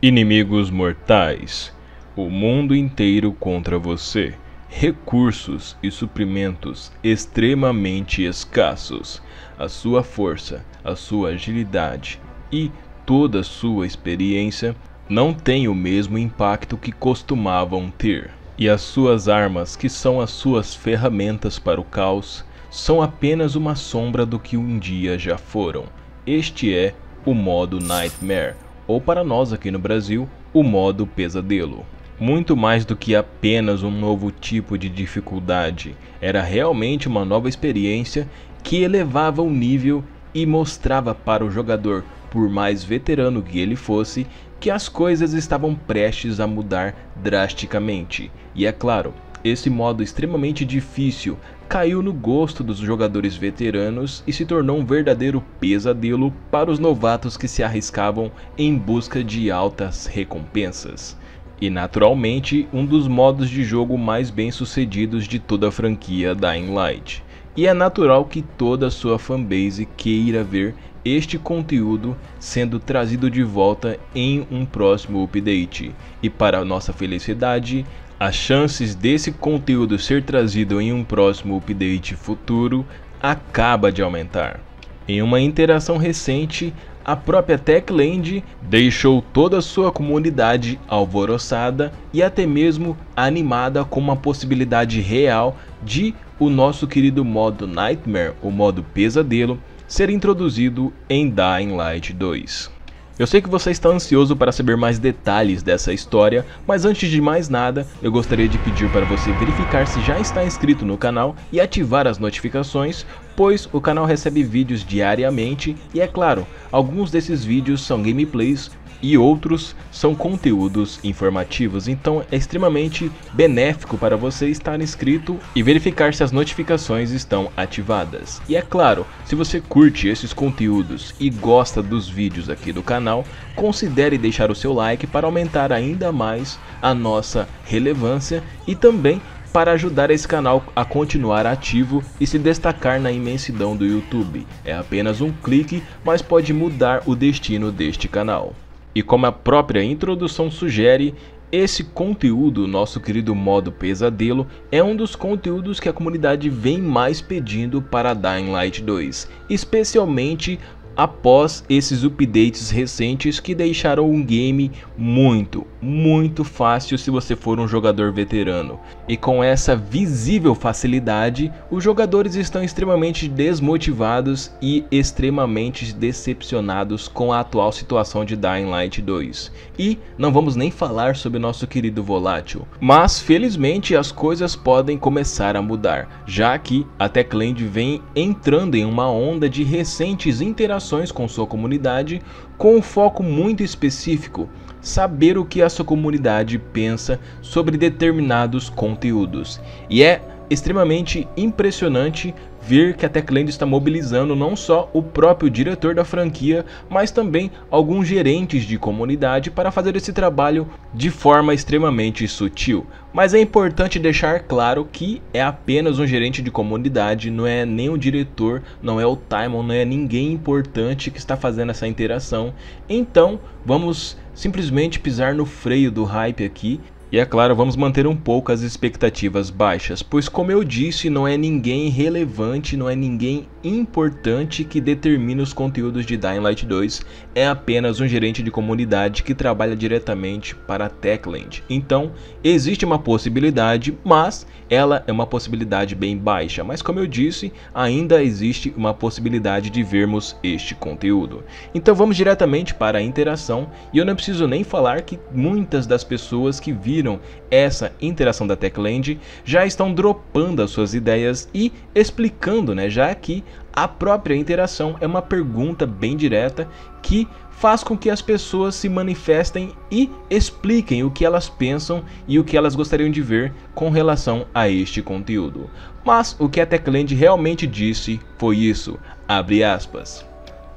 Inimigos mortais. O mundo inteiro contra você. Recursos e suprimentos extremamente escassos. A sua força, a sua agilidade e toda a sua experiência não têm o mesmo impacto que costumavam ter. E as suas armas, que são as suas ferramentas para o caos, são apenas uma sombra do que um dia já foram. Este é o modo Nightmare ou para nós aqui no Brasil, o modo pesadelo. Muito mais do que apenas um novo tipo de dificuldade, era realmente uma nova experiência que elevava o nível e mostrava para o jogador, por mais veterano que ele fosse, que as coisas estavam prestes a mudar drasticamente. E é claro, esse modo extremamente difícil caiu no gosto dos jogadores veteranos e se tornou um verdadeiro pesadelo para os novatos que se arriscavam em busca de altas recompensas. E naturalmente, um dos modos de jogo mais bem sucedidos de toda a franquia da Light. E é natural que toda a sua fanbase queira ver este conteúdo sendo trazido de volta em um próximo update. E para nossa felicidade, as chances desse conteúdo ser trazido em um próximo update futuro acaba de aumentar. Em uma interação recente, a própria Techland deixou toda sua comunidade alvoroçada e até mesmo animada com uma possibilidade real de o nosso querido modo Nightmare, o modo pesadelo, ser introduzido em Dying Light 2. Eu sei que você está ansioso para saber mais detalhes dessa história, mas antes de mais nada, eu gostaria de pedir para você verificar se já está inscrito no canal e ativar as notificações, pois o canal recebe vídeos diariamente e é claro, alguns desses vídeos são gameplays e outros são conteúdos informativos, então é extremamente benéfico para você estar inscrito e verificar se as notificações estão ativadas. E é claro, se você curte esses conteúdos e gosta dos vídeos aqui do canal, considere deixar o seu like para aumentar ainda mais a nossa relevância e também para ajudar esse canal a continuar ativo e se destacar na imensidão do YouTube. É apenas um clique, mas pode mudar o destino deste canal. E como a própria introdução sugere, esse conteúdo, nosso querido modo pesadelo, é um dos conteúdos que a comunidade vem mais pedindo para Dying Light 2, especialmente após esses updates recentes que deixaram um game muito, muito fácil se você for um jogador veterano. E com essa visível facilidade, os jogadores estão extremamente desmotivados e extremamente decepcionados com a atual situação de Dying Light 2. E não vamos nem falar sobre nosso querido volátil. Mas felizmente as coisas podem começar a mudar, já que a Techland vem entrando em uma onda de recentes interações relações com sua comunidade com um foco muito específico, saber o que a sua comunidade pensa sobre determinados conteúdos. E é extremamente impressionante ver que a Techland está mobilizando não só o próprio diretor da franquia, mas também alguns gerentes de comunidade para fazer esse trabalho de forma extremamente sutil. Mas é importante deixar claro que é apenas um gerente de comunidade, não é nem o diretor, não é o Timon, não é ninguém importante que está fazendo essa interação. Então, vamos simplesmente pisar no freio do hype aqui e é claro, vamos manter um pouco as expectativas baixas, pois, como eu disse, não é ninguém relevante, não é ninguém importante que determina os conteúdos de Dying Light 2, é apenas um gerente de comunidade que trabalha diretamente para a Techland. Então, existe uma possibilidade, mas ela é uma possibilidade bem baixa. Mas, como eu disse, ainda existe uma possibilidade de vermos este conteúdo. Então, vamos diretamente para a interação, e eu não preciso nem falar que muitas das pessoas que viram viram essa interação da Techland já estão dropando as suas ideias e explicando, né? Já que a própria interação é uma pergunta bem direta que faz com que as pessoas se manifestem e expliquem o que elas pensam e o que elas gostariam de ver com relação a este conteúdo. Mas o que a Techland realmente disse foi isso, abre aspas.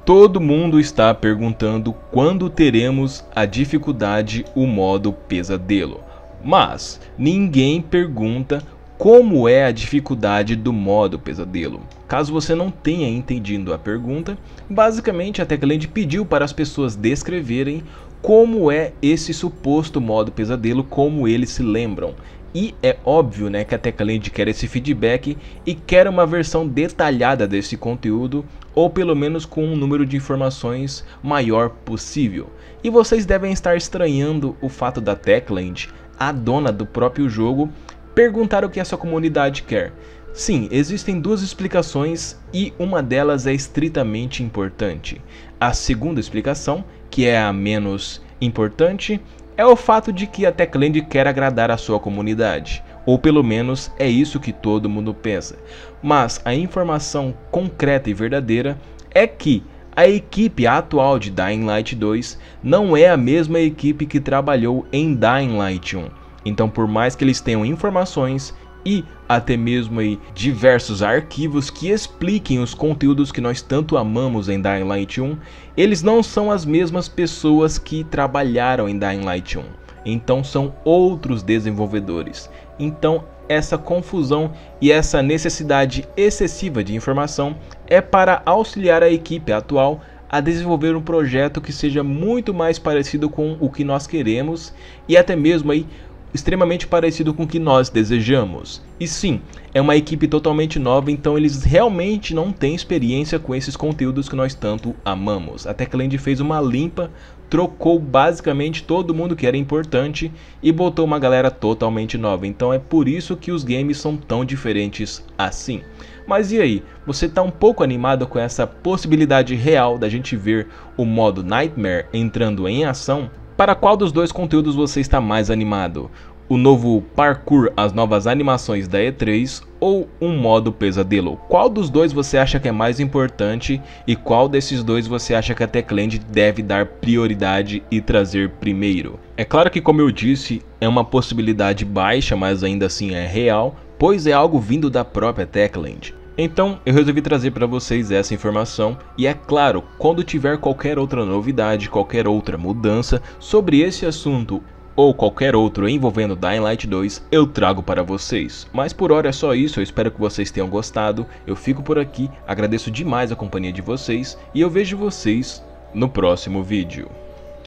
Todo mundo está perguntando quando teremos a dificuldade o modo pesadelo. Mas ninguém pergunta como é a dificuldade do modo pesadelo. Caso você não tenha entendido a pergunta, basicamente a Techland pediu para as pessoas descreverem como é esse suposto modo pesadelo, como eles se lembram. E é óbvio né, que a Techland quer esse feedback e quer uma versão detalhada desse conteúdo, ou pelo menos com um número de informações maior possível. E vocês devem estar estranhando o fato da Techland a dona do próprio jogo, perguntar o que essa comunidade quer. Sim, existem duas explicações e uma delas é estritamente importante. A segunda explicação, que é a menos importante, é o fato de que a Techland quer agradar a sua comunidade, ou pelo menos é isso que todo mundo pensa. Mas a informação concreta e verdadeira é que a equipe atual de Dying Light 2 não é a mesma equipe que trabalhou em Dying Light 1. Então, por mais que eles tenham informações e até mesmo aí, diversos arquivos que expliquem os conteúdos que nós tanto amamos em Dying Light 1, eles não são as mesmas pessoas que trabalharam em Dying Light 1. Então são outros desenvolvedores. Então essa confusão e essa necessidade excessiva de informação é para auxiliar a equipe atual a desenvolver um projeto que seja muito mais parecido com o que nós queremos e até mesmo aí extremamente parecido com o que nós desejamos. E sim, é uma equipe totalmente nova, então eles realmente não têm experiência com esses conteúdos que nós tanto amamos. até A Techland fez uma limpa trocou basicamente todo mundo que era importante e botou uma galera totalmente nova. Então é por isso que os games são tão diferentes assim. Mas e aí, você está um pouco animado com essa possibilidade real da gente ver o modo Nightmare entrando em ação? Para qual dos dois conteúdos você está mais animado? o novo parkour, as novas animações da E3 ou um modo pesadelo? Qual dos dois você acha que é mais importante e qual desses dois você acha que a Techland deve dar prioridade e trazer primeiro? É claro que, como eu disse, é uma possibilidade baixa, mas ainda assim é real, pois é algo vindo da própria Techland. Então, eu resolvi trazer para vocês essa informação e é claro, quando tiver qualquer outra novidade, qualquer outra mudança sobre esse assunto ou qualquer outro envolvendo Dying Light 2, eu trago para vocês. Mas por hora é só isso, eu espero que vocês tenham gostado, eu fico por aqui, agradeço demais a companhia de vocês e eu vejo vocês no próximo vídeo.